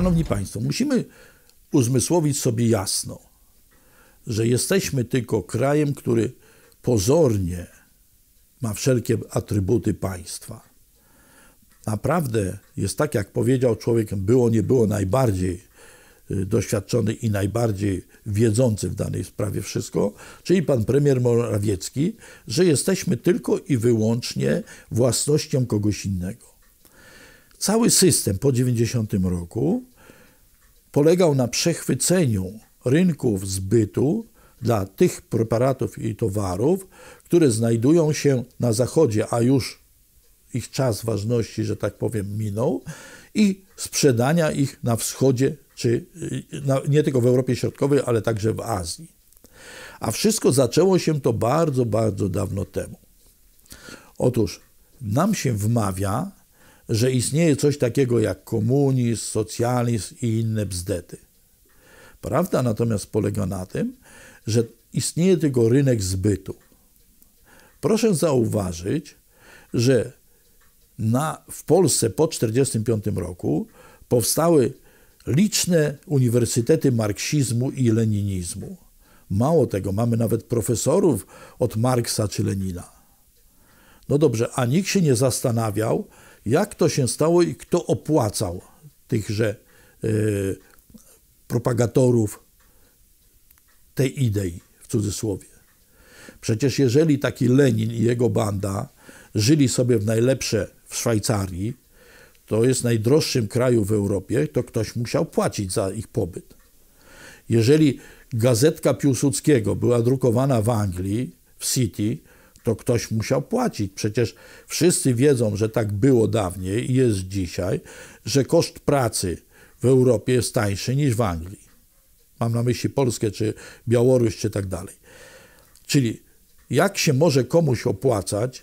Szanowni Państwo, musimy uzmysłowić sobie jasno, że jesteśmy tylko krajem, który pozornie ma wszelkie atrybuty państwa. Naprawdę jest tak, jak powiedział człowiek, było, nie było najbardziej y, doświadczony i najbardziej wiedzący w danej sprawie wszystko, czyli pan premier Morawiecki, że jesteśmy tylko i wyłącznie własnością kogoś innego. Cały system po 90 roku polegał na przechwyceniu rynków zbytu dla tych preparatów i towarów, które znajdują się na zachodzie, a już ich czas ważności, że tak powiem, minął, i sprzedania ich na wschodzie, czy y, na, nie tylko w Europie Środkowej, ale także w Azji. A wszystko zaczęło się to bardzo, bardzo dawno temu. Otóż nam się wmawia, że istnieje coś takiego jak komunizm, socjalizm i inne bzdety. Prawda natomiast polega na tym, że istnieje tylko rynek zbytu. Proszę zauważyć, że na, w Polsce po 1945 roku powstały liczne uniwersytety marksizmu i leninizmu. Mało tego, mamy nawet profesorów od Marksa czy Lenina. No dobrze, a nikt się nie zastanawiał, jak to się stało i kto opłacał tychże e, propagatorów tej idei, w cudzysłowie. Przecież jeżeli taki Lenin i jego banda żyli sobie w najlepsze w Szwajcarii, to jest najdroższym kraju w Europie, to ktoś musiał płacić za ich pobyt. Jeżeli gazetka Piłsudskiego była drukowana w Anglii, w City, to ktoś musiał płacić. Przecież wszyscy wiedzą, że tak było dawniej i jest dzisiaj, że koszt pracy w Europie jest tańszy niż w Anglii. Mam na myśli Polskę, czy Białoruś, czy tak dalej. Czyli jak się może komuś opłacać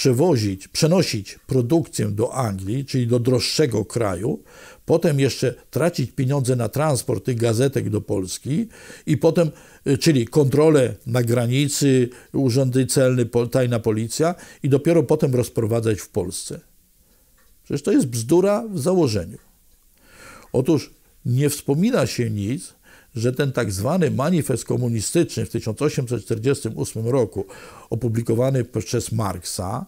przewozić, przenosić produkcję do Anglii, czyli do droższego kraju, potem jeszcze tracić pieniądze na transport tych gazetek do Polski i potem, y, czyli kontrolę na granicy, urzędy celne, tajna policja i dopiero potem rozprowadzać w Polsce. Przecież to jest bzdura w założeniu. Otóż nie wspomina się nic że ten tak zwany manifest komunistyczny w 1848 roku, opublikowany przez Marksa,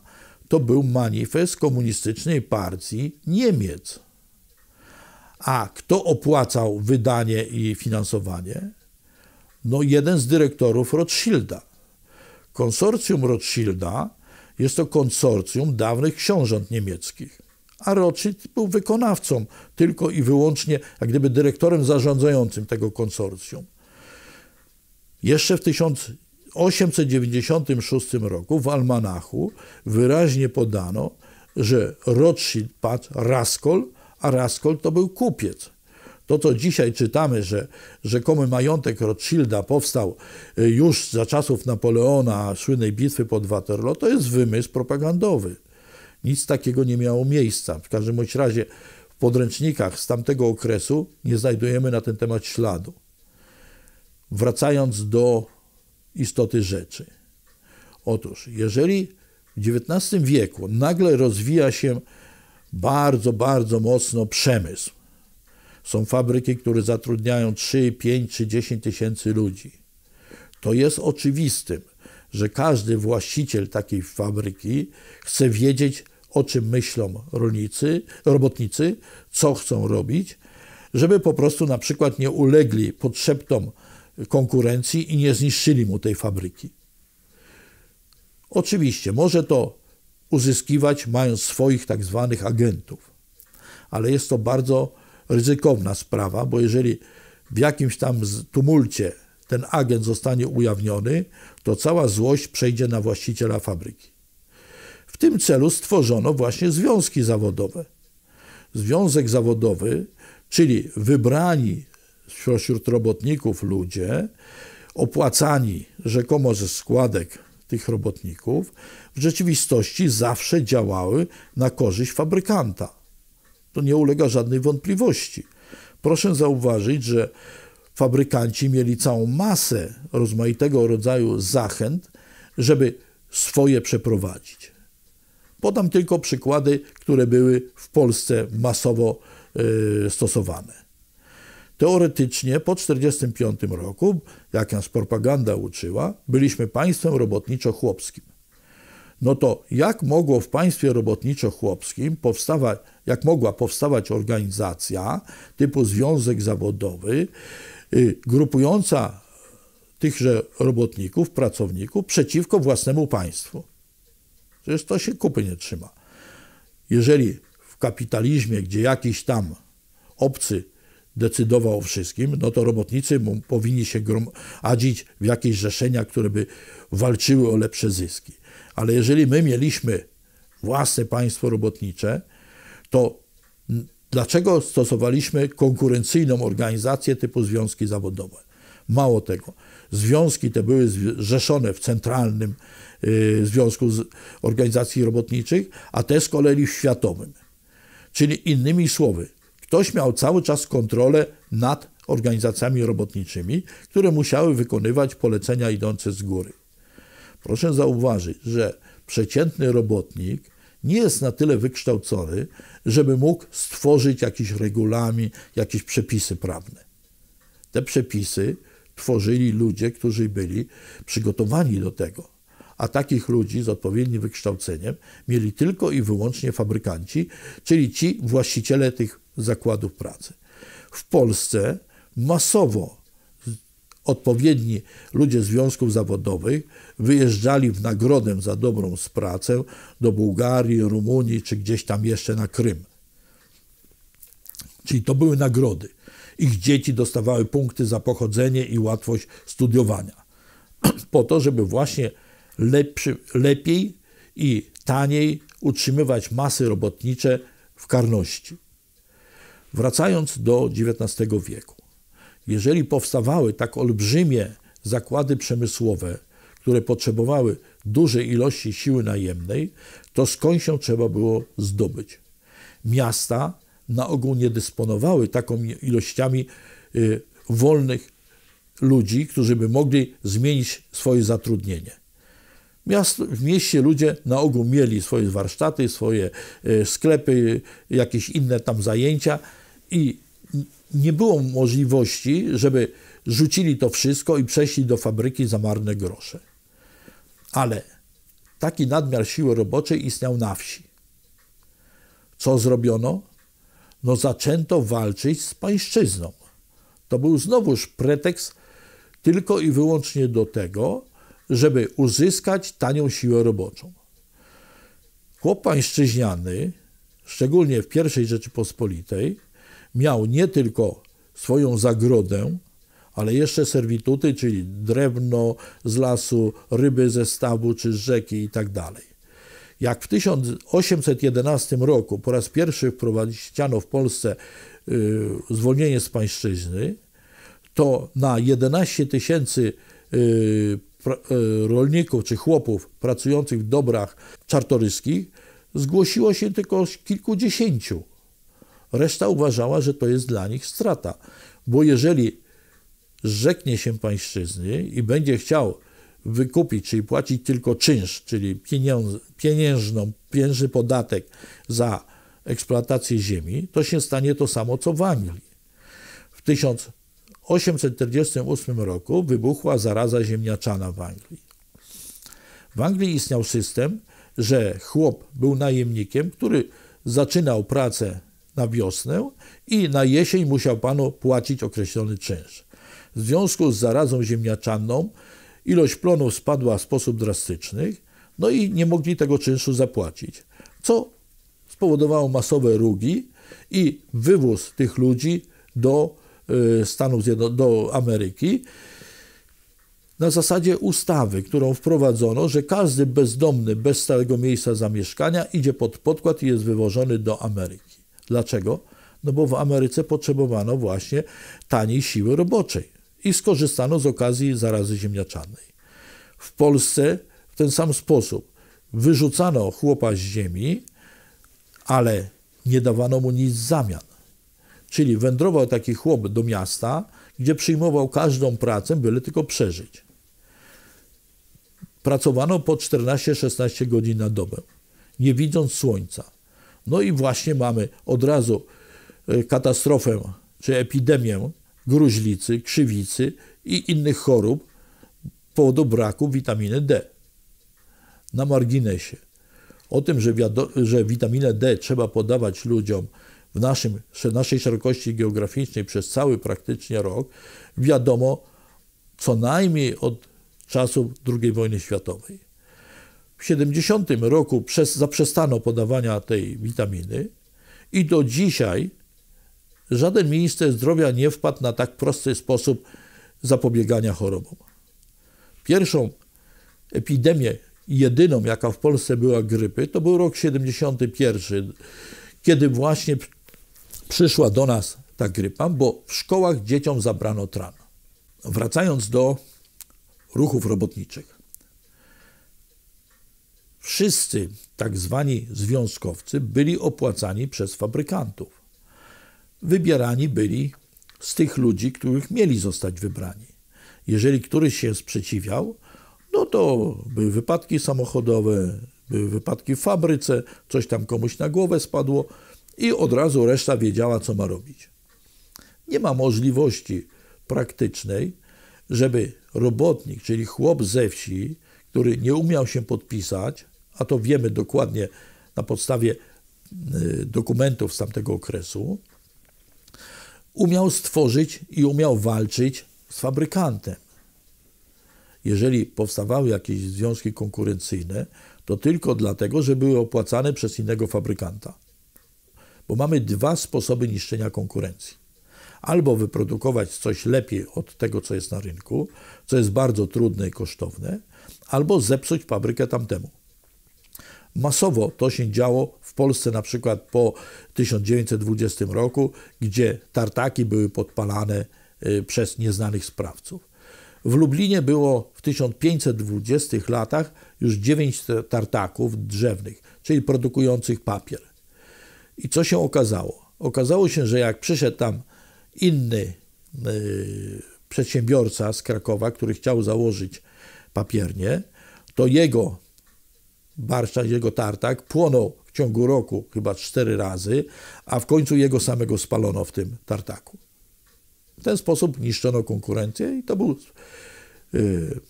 to był manifest komunistycznej partii Niemiec. A kto opłacał wydanie i finansowanie? No, jeden z dyrektorów Rothschilda. Konsorcjum Rothschilda jest to konsorcjum dawnych książąt niemieckich a Rothschild był wykonawcą, tylko i wyłącznie jak gdyby dyrektorem zarządzającym tego konsorcjum. Jeszcze w 1896 roku w almanachu wyraźnie podano, że Rothschild padł Raskol, a Raskol to był kupiec. To, co dzisiaj czytamy, że rzekomy majątek Rothschilda powstał e, już za czasów Napoleona, słynnej bitwy pod Waterloo, to jest wymysł propagandowy. Nic takiego nie miało miejsca. W każdym bądź razie w podręcznikach z tamtego okresu nie znajdujemy na ten temat śladu. Wracając do istoty rzeczy. Otóż, jeżeli w XIX wieku nagle rozwija się bardzo, bardzo mocno przemysł, są fabryki, które zatrudniają 3, 5 czy 10 tysięcy ludzi, to jest oczywistym, że każdy właściciel takiej fabryki chce wiedzieć, o czym myślą rolnicy, robotnicy, co chcą robić, żeby po prostu na przykład nie ulegli podszeptom konkurencji i nie zniszczyli mu tej fabryki. Oczywiście może to uzyskiwać mając swoich tak zwanych agentów, ale jest to bardzo ryzykowna sprawa, bo jeżeli w jakimś tam tumulcie ten agent zostanie ujawniony, to cała złość przejdzie na właściciela fabryki tym celu stworzono właśnie związki zawodowe. Związek zawodowy, czyli wybrani wśród robotników ludzie, opłacani rzekomo ze składek tych robotników, w rzeczywistości zawsze działały na korzyść fabrykanta. To nie ulega żadnej wątpliwości. Proszę zauważyć, że fabrykanci mieli całą masę rozmaitego rodzaju zachęt, żeby swoje przeprowadzić. Podam tylko przykłady, które były w Polsce masowo y, stosowane. Teoretycznie po 1945 roku, jak nas propaganda uczyła, byliśmy państwem robotniczo-chłopskim. No to jak mogło w państwie robotniczo-chłopskim powstawać, jak mogła powstawać organizacja typu związek zawodowy, y, grupująca tychże robotników, pracowników przeciwko własnemu państwu? Przecież to się kupy nie trzyma. Jeżeli w kapitalizmie, gdzie jakiś tam obcy decydował o wszystkim, no to robotnicy powinni się gromadzić w jakieś rzeszenia, które by walczyły o lepsze zyski. Ale jeżeli my mieliśmy własne państwo robotnicze, to dlaczego stosowaliśmy konkurencyjną organizację typu związki zawodowe? Mało tego. Związki te były zrzeszone w centralnym y, Związku Organizacji Robotniczych, a te z kolei w światowym. Czyli innymi słowy, ktoś miał cały czas kontrolę nad organizacjami robotniczymi, które musiały wykonywać polecenia idące z góry. Proszę zauważyć, że przeciętny robotnik nie jest na tyle wykształcony, żeby mógł stworzyć jakiś regulamin, jakieś przepisy prawne. Te przepisy tworzyli ludzie, którzy byli przygotowani do tego. A takich ludzi z odpowiednim wykształceniem mieli tylko i wyłącznie fabrykanci, czyli ci właściciele tych zakładów pracy. W Polsce masowo odpowiedni ludzie związków zawodowych wyjeżdżali w nagrodę za dobrą pracę do Bułgarii, Rumunii czy gdzieś tam jeszcze na Krym. Czyli to były nagrody ich dzieci dostawały punkty za pochodzenie i łatwość studiowania. Po to, żeby właśnie lepszy, lepiej i taniej utrzymywać masy robotnicze w karności. Wracając do XIX wieku, jeżeli powstawały tak olbrzymie zakłady przemysłowe, które potrzebowały dużej ilości siły najemnej, to skąd się trzeba było zdobyć? Miasta na ogół nie dysponowały taką ilościami y, wolnych ludzi, którzy by mogli zmienić swoje zatrudnienie. Miasto, w mieście ludzie na ogół mieli swoje warsztaty, swoje y, sklepy, jakieś inne tam zajęcia i nie było możliwości, żeby rzucili to wszystko i przeszli do fabryki za marne grosze. Ale taki nadmiar siły roboczej istniał na wsi. Co zrobiono? no zaczęto walczyć z pańszczyzną. To był znowuż pretekst tylko i wyłącznie do tego, żeby uzyskać tanią siłę roboczą. Chłop pańszczyźniany, szczególnie w I Rzeczypospolitej, miał nie tylko swoją zagrodę, ale jeszcze serwituty, czyli drewno z lasu, ryby ze stawu czy z rzeki itd. Tak jak w 1811 roku po raz pierwszy wprowadziano w Polsce y, zwolnienie z pańszczyzny, to na 11 tysięcy y, y, rolników czy chłopów pracujących w dobrach czartoryskich zgłosiło się tylko kilkudziesięciu. Reszta uważała, że to jest dla nich strata, bo jeżeli rzeknie się pańszczyzny i będzie chciał wykupić, czyli płacić tylko czynsz, czyli pieniężną, pieniężny podatek za eksploatację ziemi, to się stanie to samo co w Anglii. W 1848 roku wybuchła zaraza ziemniaczana w Anglii. W Anglii istniał system, że chłop był najemnikiem, który zaczynał pracę na wiosnę i na jesień musiał panu płacić określony czynsz. W związku z zarazą ziemniaczaną ilość plonów spadła w sposób drastyczny, no i nie mogli tego czynszu zapłacić, co spowodowało masowe rugi i wywóz tych ludzi do e, Stanów Zjednoczonych, do Ameryki na zasadzie ustawy, którą wprowadzono, że każdy bezdomny bez stałego miejsca zamieszkania idzie pod podkład i jest wywożony do Ameryki. Dlaczego? No bo w Ameryce potrzebowano właśnie taniej siły roboczej i skorzystano z okazji zarazy ziemniaczanej. W Polsce w ten sam sposób wyrzucano chłopa z ziemi, ale nie dawano mu nic w zamian. Czyli wędrował taki chłop do miasta, gdzie przyjmował każdą pracę, byle tylko przeżyć. Pracowano po 14-16 godzin na dobę, nie widząc słońca. No i właśnie mamy od razu e, katastrofę czy epidemię gruźlicy, krzywicy i innych chorób z powodu braku witaminy D. Na marginesie. O tym, że, że witaminę D trzeba podawać ludziom w naszym, naszej szerokości geograficznej przez cały praktycznie rok, wiadomo co najmniej od czasów II wojny światowej. W 70 roku przez, zaprzestano podawania tej witaminy i do dzisiaj Żaden minister zdrowia nie wpadł na tak prosty sposób zapobiegania chorobom. Pierwszą epidemię, jedyną jaka w Polsce była grypy, to był rok 71, kiedy właśnie przyszła do nas ta grypa, bo w szkołach dzieciom zabrano tran. Wracając do ruchów robotniczych. Wszyscy tak zwani związkowcy byli opłacani przez fabrykantów wybierani byli z tych ludzi, których mieli zostać wybrani. Jeżeli któryś się sprzeciwiał, no to były wypadki samochodowe, były wypadki w fabryce, coś tam komuś na głowę spadło i od razu reszta wiedziała, co ma robić. Nie ma możliwości praktycznej, żeby robotnik, czyli chłop ze wsi, który nie umiał się podpisać, a to wiemy dokładnie na podstawie y, dokumentów z tamtego okresu, umiał stworzyć i umiał walczyć z fabrykantem. Jeżeli powstawały jakieś związki konkurencyjne, to tylko dlatego, że były opłacane przez innego fabrykanta. Bo mamy dwa sposoby niszczenia konkurencji. Albo wyprodukować coś lepiej od tego, co jest na rynku, co jest bardzo trudne i kosztowne, albo zepsuć fabrykę tamtemu. Masowo to się działo w Polsce na przykład po 1920 roku, gdzie tartaki były podpalane y, przez nieznanych sprawców. W Lublinie było w 1520 latach już 9 tartaków drzewnych, czyli produkujących papier. I co się okazało? Okazało się, że jak przyszedł tam inny yy, przedsiębiorca z Krakowa, który chciał założyć papiernię, to jego Barszcza, jego tartak, płonął w ciągu roku chyba cztery razy, a w końcu jego samego spalono w tym tartaku. W ten sposób niszczono konkurencję i to był yy,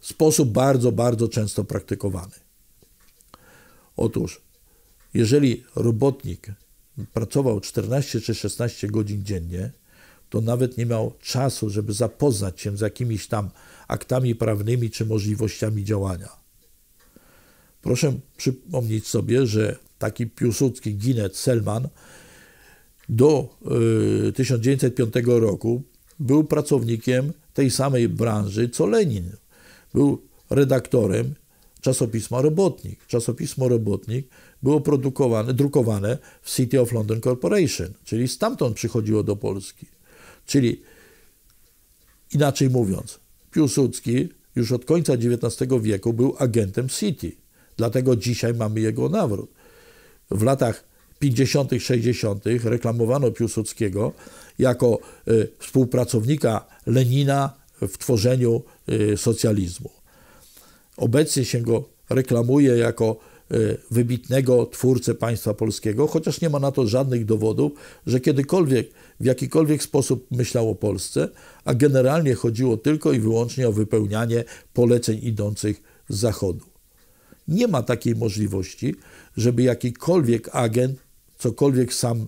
sposób bardzo, bardzo często praktykowany. Otóż, jeżeli robotnik pracował 14 czy 16 godzin dziennie, to nawet nie miał czasu, żeby zapoznać się z jakimiś tam aktami prawnymi czy możliwościami działania. Proszę przypomnieć sobie, że taki piłsudski Ginet Selman do 1905 y, roku był pracownikiem tej samej branży co Lenin. Był redaktorem czasopisma Robotnik. Czasopismo Robotnik było produkowane, drukowane w City of London Corporation, czyli stamtąd przychodziło do Polski. Czyli inaczej mówiąc, Piłsudski już od końca XIX wieku był agentem City. Dlatego dzisiaj mamy jego nawrót. W latach 50., 60. reklamowano Piłsudskiego jako y, współpracownika Lenina w tworzeniu y, socjalizmu. Obecnie się go reklamuje jako y, wybitnego twórcę państwa polskiego, chociaż nie ma na to żadnych dowodów, że kiedykolwiek w jakikolwiek sposób myślał o Polsce, a generalnie chodziło tylko i wyłącznie o wypełnianie poleceń idących z Zachodu. Nie ma takiej możliwości, żeby jakikolwiek agent cokolwiek sam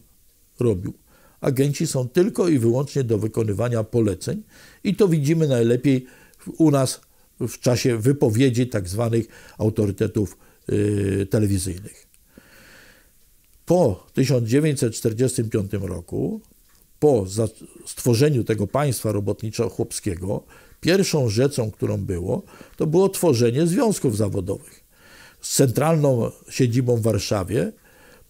robił. Agenci są tylko i wyłącznie do wykonywania poleceń i to widzimy najlepiej u nas w czasie wypowiedzi tak zwanych autorytetów yy, telewizyjnych. Po 1945 roku, po stworzeniu tego państwa robotniczo-chłopskiego, pierwszą rzeczą, którą było, to było tworzenie związków zawodowych z centralną siedzibą w Warszawie,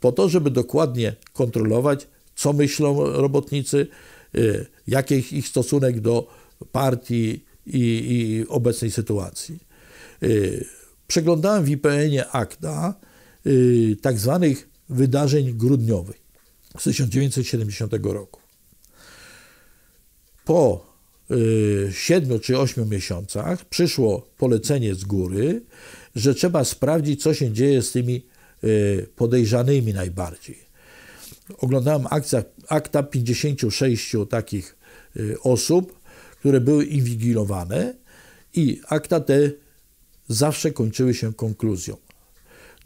po to, żeby dokładnie kontrolować, co myślą robotnicy, y, jaki ich, ich stosunek do partii i, i obecnej sytuacji. Y, przeglądałem w IPN-ie akta y, tak zwanych wydarzeń grudniowych z 1970 roku. Po 7 czy 8 miesiącach przyszło polecenie z góry, że trzeba sprawdzić, co się dzieje z tymi e, podejrzanymi najbardziej. Oglądałem akcja, akta 56 takich e, osób, które były inwigilowane i akta te zawsze kończyły się konkluzją.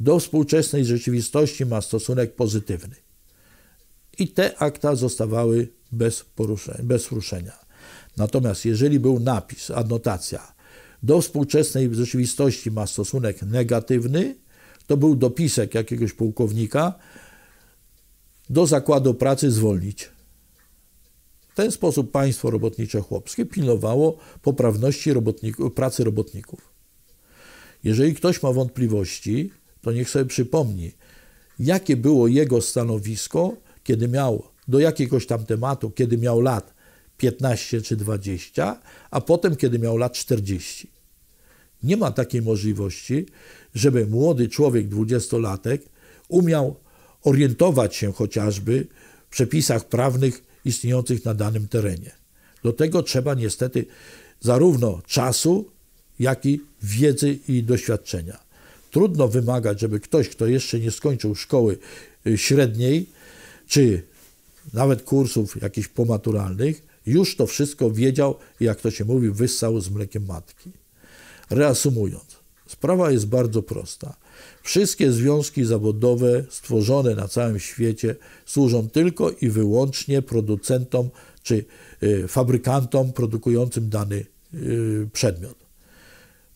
Do współczesnej rzeczywistości ma stosunek pozytywny. I te akta zostawały bez, poruszenia, bez ruszenia. Natomiast jeżeli był napis, anotacja, do współczesnej rzeczywistości ma stosunek negatywny. To był dopisek jakiegoś pułkownika. Do zakładu pracy zwolnić. W ten sposób państwo robotnicze chłopskie pilnowało poprawności pracy robotników. Jeżeli ktoś ma wątpliwości, to niech sobie przypomni, jakie było jego stanowisko, kiedy miał do jakiegoś tam tematu, kiedy miał lat 15 czy 20, a potem, kiedy miał lat 40. Nie ma takiej możliwości, żeby młody człowiek, dwudziestolatek, umiał orientować się chociażby w przepisach prawnych istniejących na danym terenie. Do tego trzeba niestety zarówno czasu, jak i wiedzy i doświadczenia. Trudno wymagać, żeby ktoś, kto jeszcze nie skończył szkoły y, średniej, czy nawet kursów jakichś pomaturalnych, już to wszystko wiedział, jak to się mówi, wyssał z mlekiem matki. Reasumując, sprawa jest bardzo prosta. Wszystkie związki zawodowe stworzone na całym świecie służą tylko i wyłącznie producentom czy y, fabrykantom produkującym dany y, przedmiot.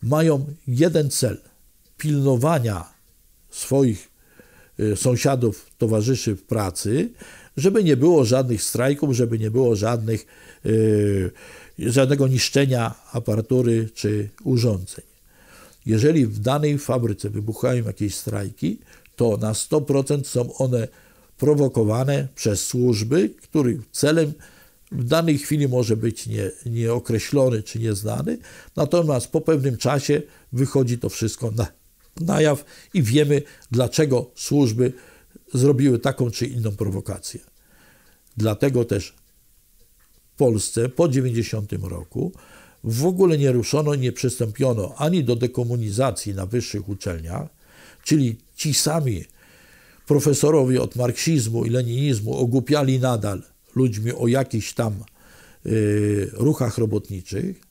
Mają jeden cel pilnowania swoich y, sąsiadów, towarzyszy w pracy, żeby nie było żadnych strajków, żeby nie było żadnych, yy, żadnego niszczenia aparatury czy urządzeń. Jeżeli w danej fabryce wybuchają jakieś strajki, to na 100% są one prowokowane przez służby, których celem w danej chwili może być nie, nieokreślony czy nieznany, natomiast po pewnym czasie wychodzi to wszystko na, na jaw i wiemy, dlaczego służby zrobiły taką czy inną prowokację. Dlatego też w Polsce po 90 roku w ogóle nie ruszono nie przystąpiono ani do dekomunizacji na wyższych uczelniach, czyli ci sami profesorowie od marksizmu i leninizmu ogłupiali nadal ludźmi o jakichś tam y, ruchach robotniczych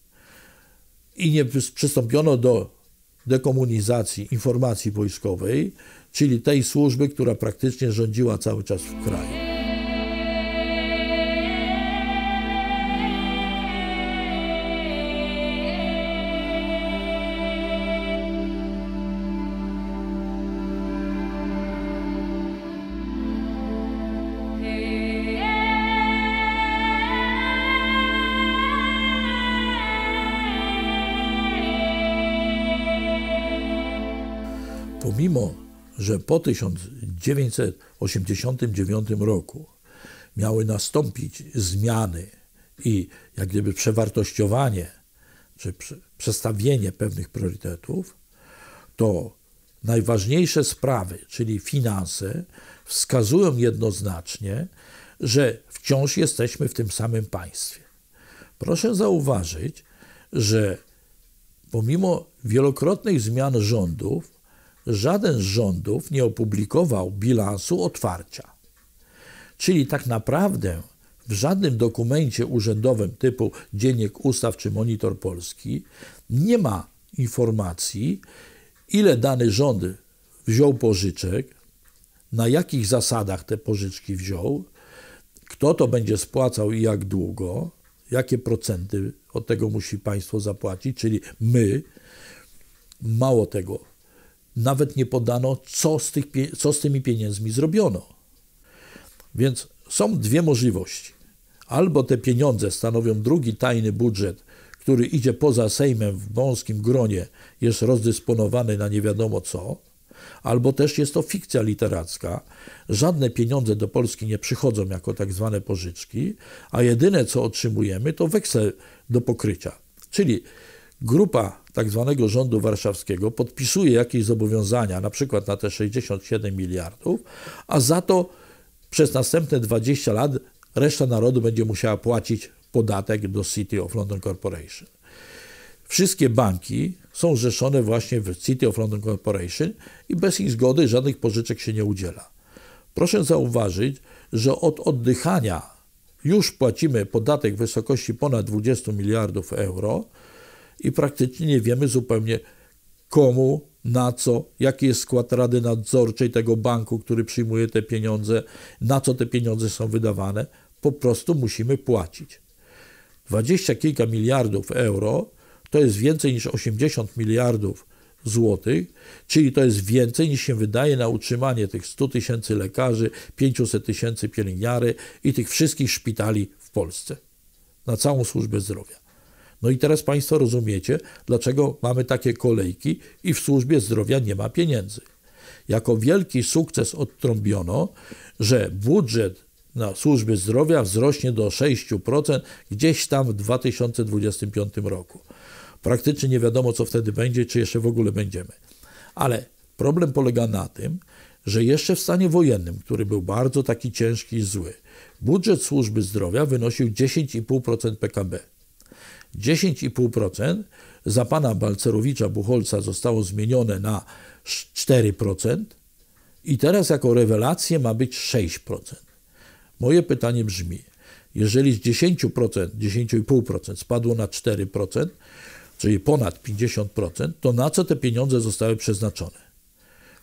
i nie przystąpiono do dekomunizacji informacji wojskowej, czyli tej służby, która praktycznie rządziła cały czas w kraju. mimo że po 1989 roku miały nastąpić zmiany i jak gdyby przewartościowanie czy przestawienie pewnych priorytetów, to najważniejsze sprawy, czyli finanse, wskazują jednoznacznie, że wciąż jesteśmy w tym samym państwie. Proszę zauważyć, że pomimo wielokrotnych zmian rządów, żaden z rządów nie opublikował bilansu otwarcia. Czyli tak naprawdę w żadnym dokumencie urzędowym typu Dziennik Ustaw czy Monitor Polski nie ma informacji, ile dany rząd wziął pożyczek, na jakich zasadach te pożyczki wziął, kto to będzie spłacał i jak długo, jakie procenty od tego musi państwo zapłacić, czyli my. Mało tego, nawet nie podano, co z, tych, co z tymi pieniędzmi zrobiono. Więc są dwie możliwości. Albo te pieniądze stanowią drugi tajny budżet, który idzie poza Sejmem w wąskim gronie, jest rozdysponowany na nie wiadomo co, albo też jest to fikcja literacka. Żadne pieniądze do Polski nie przychodzą jako tak zwane pożyczki, a jedyne co otrzymujemy to weksel do pokrycia. Czyli grupa tak zwanego rządu warszawskiego podpisuje jakieś zobowiązania, na przykład na te 67 miliardów, a za to przez następne 20 lat reszta narodu będzie musiała płacić podatek do City of London Corporation. Wszystkie banki są zrzeszone właśnie w City of London Corporation i bez ich zgody żadnych pożyczek się nie udziela. Proszę zauważyć, że od oddychania już płacimy podatek w wysokości ponad 20 miliardów euro, i praktycznie nie wiemy zupełnie komu, na co, jaki jest skład rady nadzorczej tego banku, który przyjmuje te pieniądze, na co te pieniądze są wydawane. Po prostu musimy płacić. Dwadzieścia kilka miliardów euro to jest więcej niż 80 miliardów złotych, czyli to jest więcej niż się wydaje na utrzymanie tych 100 tysięcy lekarzy, 500 tysięcy pielęgniary i tych wszystkich szpitali w Polsce na całą służbę zdrowia. No i teraz Państwo rozumiecie, dlaczego mamy takie kolejki i w służbie zdrowia nie ma pieniędzy. Jako wielki sukces odtrąbiono, że budżet na służby zdrowia wzrośnie do 6% gdzieś tam w 2025 roku. Praktycznie nie wiadomo, co wtedy będzie, czy jeszcze w ogóle będziemy. Ale problem polega na tym, że jeszcze w stanie wojennym, który był bardzo taki ciężki i zły, budżet służby zdrowia wynosił 10,5% PKB. 10,5% za pana Balcerowicza Bucholca zostało zmienione na 4% i teraz jako rewelację ma być 6%. Moje pytanie brzmi, jeżeli z 10%, 10,5% spadło na 4%, czyli ponad 50%, to na co te pieniądze zostały przeznaczone?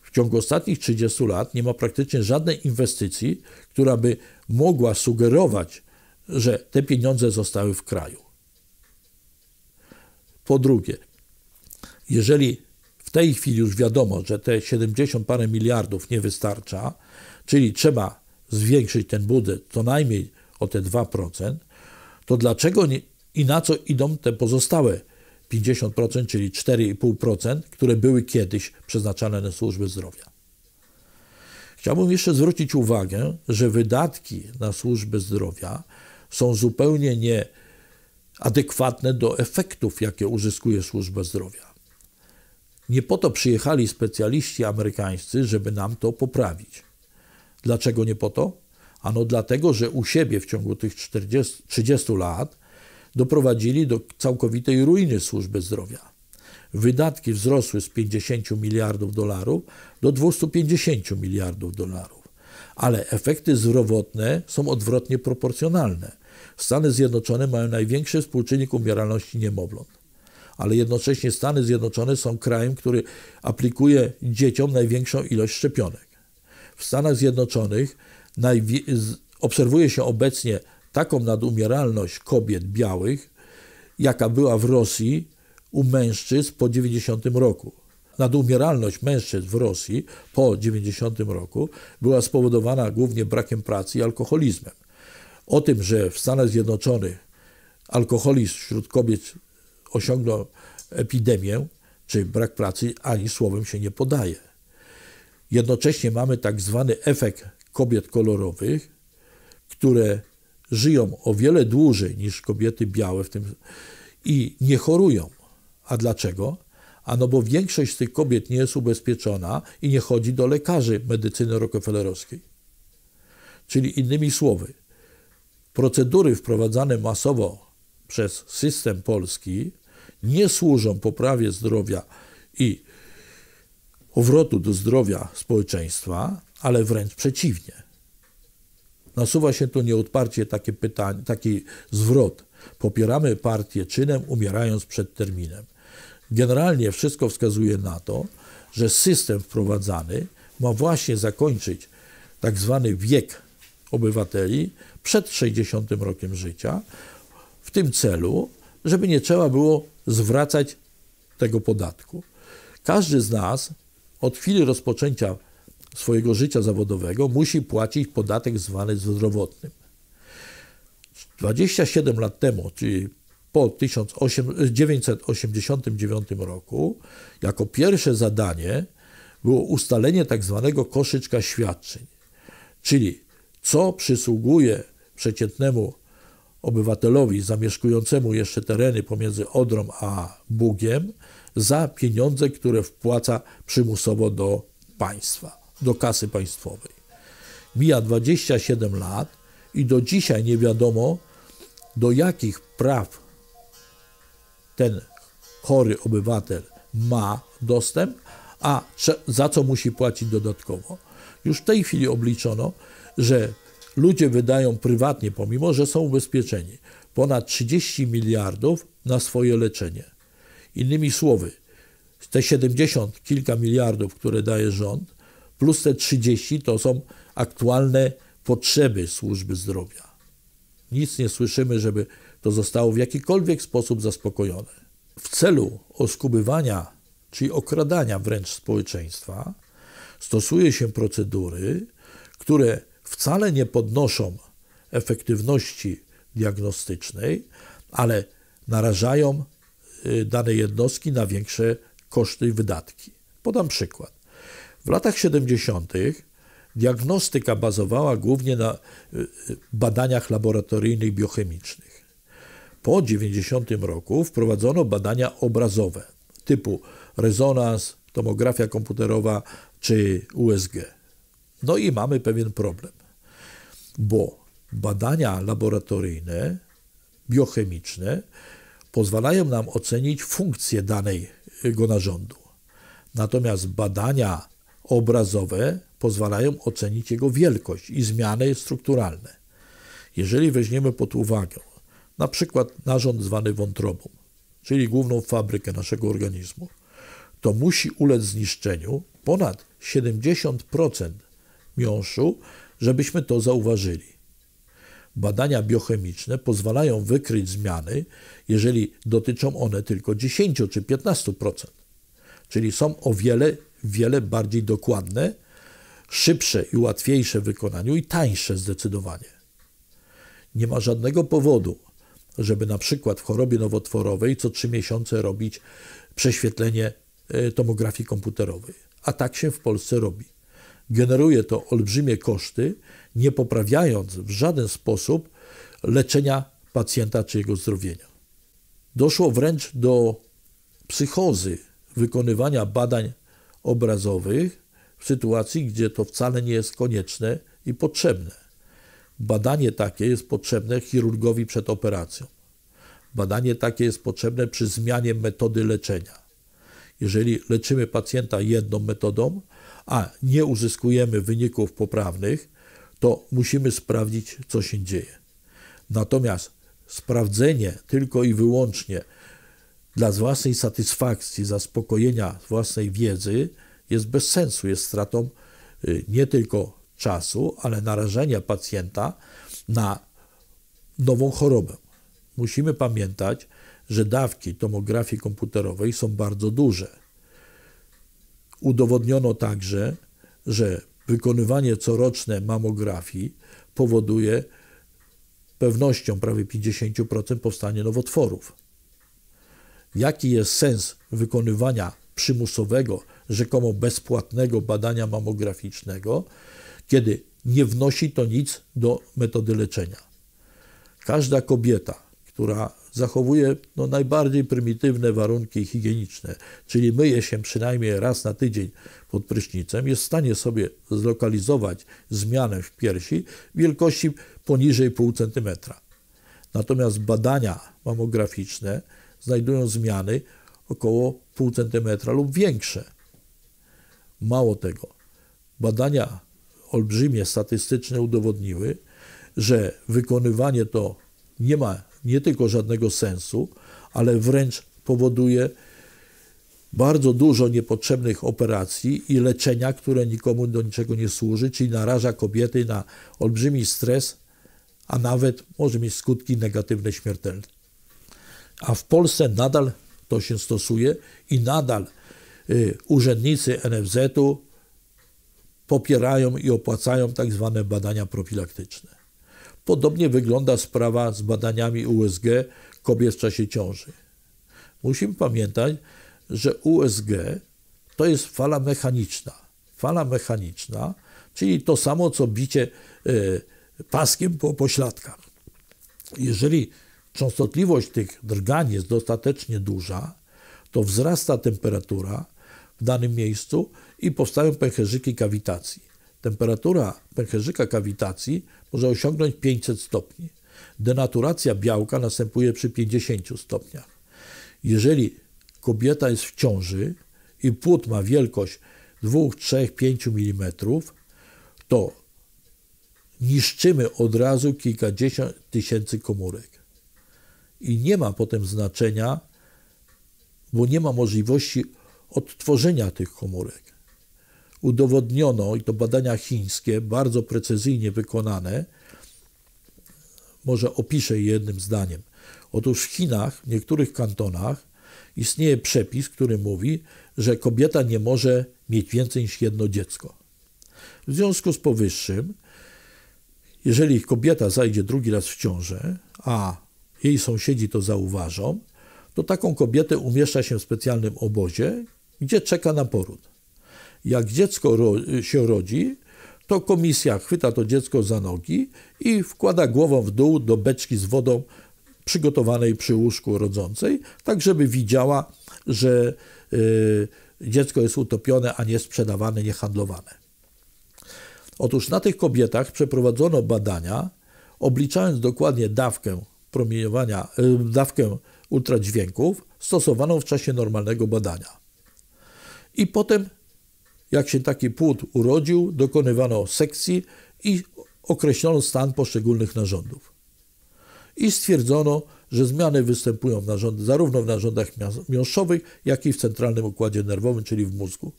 W ciągu ostatnich 30 lat nie ma praktycznie żadnej inwestycji, która by mogła sugerować, że te pieniądze zostały w kraju. Po drugie, jeżeli w tej chwili już wiadomo, że te 70 parę miliardów nie wystarcza, czyli trzeba zwiększyć ten budżet co najmniej o te 2%, to dlaczego nie, i na co idą te pozostałe 50%, czyli 4,5%, które były kiedyś przeznaczane na służby zdrowia? Chciałbym jeszcze zwrócić uwagę, że wydatki na służby zdrowia są zupełnie nie adekwatne do efektów, jakie uzyskuje służba zdrowia. Nie po to przyjechali specjaliści amerykańscy, żeby nam to poprawić. Dlaczego nie po to? Ano dlatego, że u siebie w ciągu tych 40, 30 lat doprowadzili do całkowitej ruiny służby zdrowia. Wydatki wzrosły z 50 miliardów dolarów do 250 miliardów dolarów, ale efekty zdrowotne są odwrotnie proporcjonalne. Stany Zjednoczone mają największy współczynnik umieralności niemowląt. Ale jednocześnie Stany Zjednoczone są krajem, który aplikuje dzieciom największą ilość szczepionek. W Stanach Zjednoczonych obserwuje się obecnie taką nadumieralność kobiet białych, jaka była w Rosji u mężczyzn po 90 roku. Nadumieralność mężczyzn w Rosji po 90 roku była spowodowana głównie brakiem pracy i alkoholizmem. O tym, że w Stanach Zjednoczonych alkoholizm wśród kobiet osiągnął epidemię, czy brak pracy, ani słowem się nie podaje. Jednocześnie mamy tak zwany efekt kobiet kolorowych, które żyją o wiele dłużej niż kobiety białe w tym i nie chorują. A dlaczego? A no bo większość z tych kobiet nie jest ubezpieczona i nie chodzi do lekarzy medycyny Rockefellerowskiej. Czyli innymi słowy, procedury wprowadzane masowo przez system polski nie służą poprawie zdrowia i powrotu do zdrowia społeczeństwa, ale wręcz przeciwnie. Nasuwa się tu nieodparcie takie pytanie, taki zwrot. Popieramy partię czynem, umierając przed terminem. Generalnie wszystko wskazuje na to, że system wprowadzany ma właśnie zakończyć tak zwany wiek obywateli przed 60 rokiem życia w tym celu, żeby nie trzeba było zwracać tego podatku. Każdy z nas od chwili rozpoczęcia swojego życia zawodowego musi płacić podatek zwany zdrowotnym. 27 lat temu, czyli po 1989 roku, jako pierwsze zadanie było ustalenie tak zwanego koszyczka świadczeń, czyli co przysługuje przeciętnemu obywatelowi zamieszkującemu jeszcze tereny pomiędzy Odrą a Bugiem za pieniądze, które wpłaca przymusowo do państwa, do kasy państwowej. Mija 27 lat i do dzisiaj nie wiadomo, do jakich praw ten chory obywatel ma dostęp, a za co musi płacić dodatkowo. Już w tej chwili obliczono, że Ludzie wydają prywatnie, pomimo że są ubezpieczeni, ponad 30 miliardów na swoje leczenie. Innymi słowy, te 70 kilka miliardów, które daje rząd, plus te 30 to są aktualne potrzeby służby zdrowia. Nic nie słyszymy, żeby to zostało w jakikolwiek sposób zaspokojone. W celu oskubywania, czyli okradania wręcz społeczeństwa, stosuje się procedury, które wcale nie podnoszą efektywności diagnostycznej, ale narażają y, dane jednostki na większe koszty i wydatki. Podam przykład. W latach 70. diagnostyka bazowała głównie na y, y, badaniach laboratoryjnych biochemicznych. Po 90 roku wprowadzono badania obrazowe typu rezonans, tomografia komputerowa czy USG. No i mamy pewien problem bo badania laboratoryjne, biochemiczne pozwalają nam ocenić funkcję danego narządu. Natomiast badania obrazowe pozwalają ocenić jego wielkość i zmiany strukturalne. Jeżeli weźmiemy pod uwagę na przykład narząd zwany wątrobą, czyli główną fabrykę naszego organizmu, to musi ulec zniszczeniu ponad 70% miąższu żebyśmy to zauważyli. Badania biochemiczne pozwalają wykryć zmiany, jeżeli dotyczą one tylko 10 czy 15%, czyli są o wiele, wiele bardziej dokładne, szybsze i łatwiejsze w wykonaniu i tańsze zdecydowanie. Nie ma żadnego powodu, żeby na przykład w chorobie nowotworowej co 3 miesiące robić prześwietlenie e, tomografii komputerowej, a tak się w Polsce robi. Generuje to olbrzymie koszty, nie poprawiając w żaden sposób leczenia pacjenta czy jego zdrowienia. Doszło wręcz do psychozy wykonywania badań obrazowych w sytuacji, gdzie to wcale nie jest konieczne i potrzebne. Badanie takie jest potrzebne chirurgowi przed operacją. Badanie takie jest potrzebne przy zmianie metody leczenia. Jeżeli leczymy pacjenta jedną metodą, a nie uzyskujemy wyników poprawnych, to musimy sprawdzić, co się dzieje. Natomiast sprawdzenie tylko i wyłącznie dla własnej satysfakcji, zaspokojenia własnej wiedzy jest bez sensu, jest stratą y, nie tylko czasu, ale narażenia pacjenta na nową chorobę. Musimy pamiętać, że dawki tomografii komputerowej są bardzo duże Udowodniono także, że wykonywanie coroczne mamografii powoduje pewnością prawie 50% powstanie nowotworów. Jaki jest sens wykonywania przymusowego, rzekomo bezpłatnego badania mamograficznego, kiedy nie wnosi to nic do metody leczenia? Każda kobieta, która zachowuje no, najbardziej prymitywne warunki higieniczne, czyli myje się przynajmniej raz na tydzień pod prysznicem, jest w stanie sobie zlokalizować zmianę w piersi wielkości poniżej pół centymetra. Natomiast badania mamograficzne znajdują zmiany około pół centymetra lub większe. Mało tego, badania olbrzymie statystyczne udowodniły, że wykonywanie to nie ma nie tylko żadnego sensu, ale wręcz powoduje bardzo dużo niepotrzebnych operacji i leczenia, które nikomu do niczego nie służy, czyli naraża kobiety na olbrzymi stres, a nawet może mieć skutki negatywne śmiertelne. A w Polsce nadal to się stosuje i nadal y, urzędnicy NFZ-u popierają i opłacają tak zwane badania profilaktyczne. Podobnie wygląda sprawa z badaniami USG kobiet w czasie ciąży. Musimy pamiętać, że USG to jest fala mechaniczna. Fala mechaniczna, czyli to samo co bicie e, paskiem po pośladkach. Jeżeli częstotliwość tych drgań jest dostatecznie duża, to wzrasta temperatura w danym miejscu i powstają pęcherzyki kawitacji. Temperatura pęcherzyka kawitacji może osiągnąć 500 stopni. Denaturacja białka następuje przy 50 stopniach. Jeżeli kobieta jest w ciąży i płód ma wielkość 2, 3, 5 mm, to niszczymy od razu kilkadziesiąt tysięcy komórek. I nie ma potem znaczenia, bo nie ma możliwości odtworzenia tych komórek udowodniono, i to badania chińskie, bardzo precyzyjnie wykonane, może opiszę je jednym zdaniem. Otóż w Chinach, w niektórych kantonach, istnieje przepis, który mówi, że kobieta nie może mieć więcej niż jedno dziecko. W związku z powyższym, jeżeli kobieta zajdzie drugi raz w ciążę, a jej sąsiedzi to zauważą, to taką kobietę umieszcza się w specjalnym obozie, gdzie czeka na poród. Jak dziecko ro się rodzi, to komisja chwyta to dziecko za nogi i wkłada głową w dół do beczki z wodą przygotowanej przy łóżku rodzącej, tak żeby widziała, że yy, dziecko jest utopione, a nie sprzedawane, nie handlowane. Otóż na tych kobietach przeprowadzono badania, obliczając dokładnie dawkę promieniowania, y, dawkę ultradźwięków stosowaną w czasie normalnego badania. I potem jak się taki płód urodził, dokonywano sekcji i określono stan poszczególnych narządów. I stwierdzono, że zmiany występują w narząd, zarówno w narządach miąższowych, jak i w centralnym układzie nerwowym, czyli w mózgu.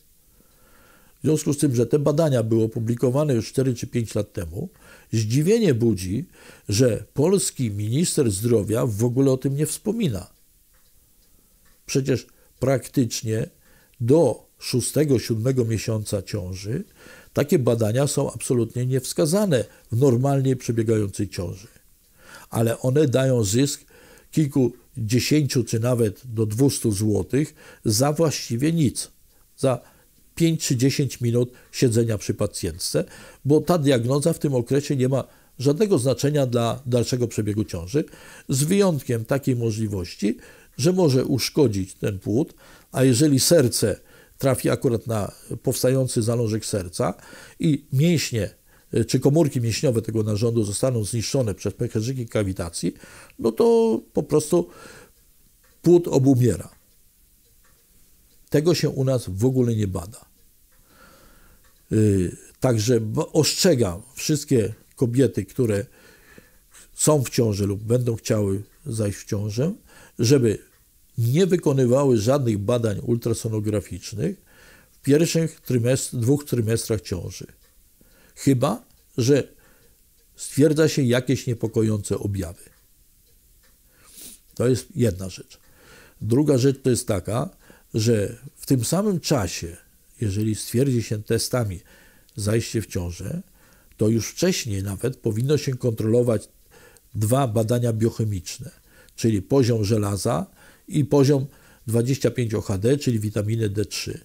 W związku z tym, że te badania były opublikowane już 4 czy 5 lat temu, zdziwienie budzi, że polski minister zdrowia w ogóle o tym nie wspomina. Przecież praktycznie do 6-7 miesiąca ciąży, takie badania są absolutnie niewskazane w normalnie przebiegającej ciąży. Ale one dają zysk kilku dziesięciu czy nawet do 200 zł za właściwie nic. Za 5 czy 10 minut siedzenia przy pacjentce, bo ta diagnoza w tym okresie nie ma żadnego znaczenia dla dalszego przebiegu ciąży, z wyjątkiem takiej możliwości, że może uszkodzić ten płód, a jeżeli serce trafi akurat na powstający zalążek serca i mięśnie e, czy komórki mięśniowe tego narządu zostaną zniszczone przez pęcherzyki kawitacji, no to po prostu płód obumiera. Tego się u nas w ogóle nie bada. E, także ostrzegam wszystkie kobiety, które są w ciąży lub będą chciały zajść w ciążę, żeby nie wykonywały żadnych badań ultrasonograficznych w pierwszych trymestr, dwóch trymestrach ciąży. Chyba, że stwierdza się jakieś niepokojące objawy. To jest jedna rzecz. Druga rzecz to jest taka, że w tym samym czasie, jeżeli stwierdzi się testami zajście w ciążę, to już wcześniej nawet powinno się kontrolować dwa badania biochemiczne, czyli poziom żelaza i poziom 25 OHD, czyli witaminę D3.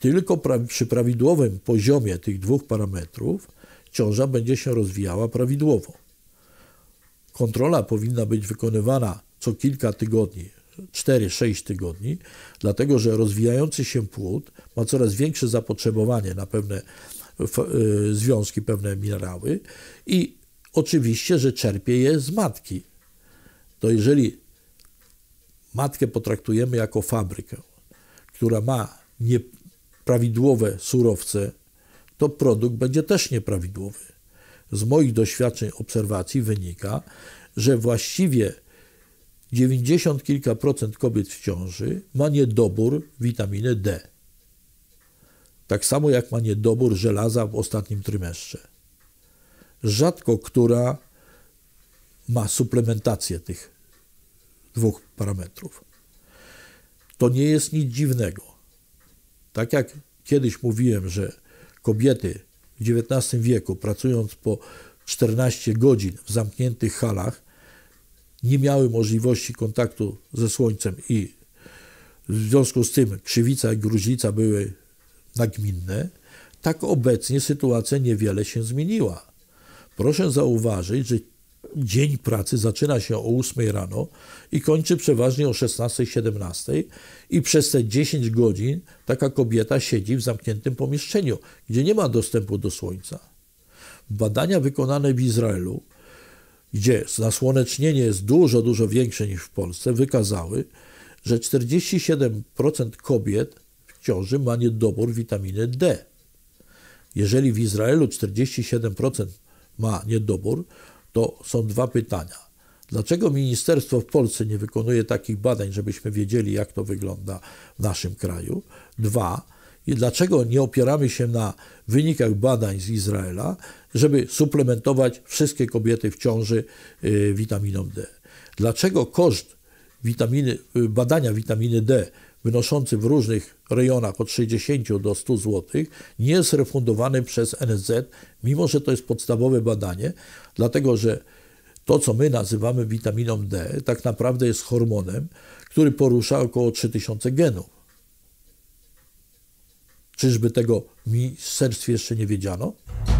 Tylko pra przy prawidłowym poziomie tych dwóch parametrów ciąża będzie się rozwijała prawidłowo. Kontrola powinna być wykonywana co kilka tygodni, 4-6 tygodni, dlatego że rozwijający się płód ma coraz większe zapotrzebowanie na pewne y, związki, pewne minerały i oczywiście, że czerpie je z matki. To jeżeli matkę potraktujemy jako fabrykę, która ma nieprawidłowe surowce, to produkt będzie też nieprawidłowy. Z moich doświadczeń, obserwacji wynika, że właściwie 90 kilka procent kobiet w ciąży ma niedobór witaminy D. Tak samo jak ma niedobór żelaza w ostatnim trymestrze. Rzadko która ma suplementację tych dwóch parametrów. To nie jest nic dziwnego. Tak jak kiedyś mówiłem, że kobiety w XIX wieku, pracując po 14 godzin w zamkniętych halach, nie miały możliwości kontaktu ze słońcem i w związku z tym krzywica i gruźlica były nagminne, tak obecnie sytuacja niewiele się zmieniła. Proszę zauważyć, że dzień pracy zaczyna się o 8 rano i kończy przeważnie o 16-17 i przez te 10 godzin taka kobieta siedzi w zamkniętym pomieszczeniu, gdzie nie ma dostępu do słońca. Badania wykonane w Izraelu, gdzie nasłonecznienie jest dużo, dużo większe niż w Polsce, wykazały, że 47% kobiet w ciąży ma niedobór witaminy D. Jeżeli w Izraelu 47% ma niedobór, to są dwa pytania. Dlaczego ministerstwo w Polsce nie wykonuje takich badań, żebyśmy wiedzieli, jak to wygląda w naszym kraju? Dwa, i dlaczego nie opieramy się na wynikach badań z Izraela, żeby suplementować wszystkie kobiety w ciąży y, witaminą D? Dlaczego koszt witaminy, y, badania witaminy D wynoszący w różnych rejonach od 60 do 100 zł, nie jest refundowany przez NSZ, mimo że to jest podstawowe badanie, dlatego że to, co my nazywamy witaminą D, tak naprawdę jest hormonem, który porusza około 3000 genów. Czyżby tego w ministerstwie jeszcze nie wiedziano?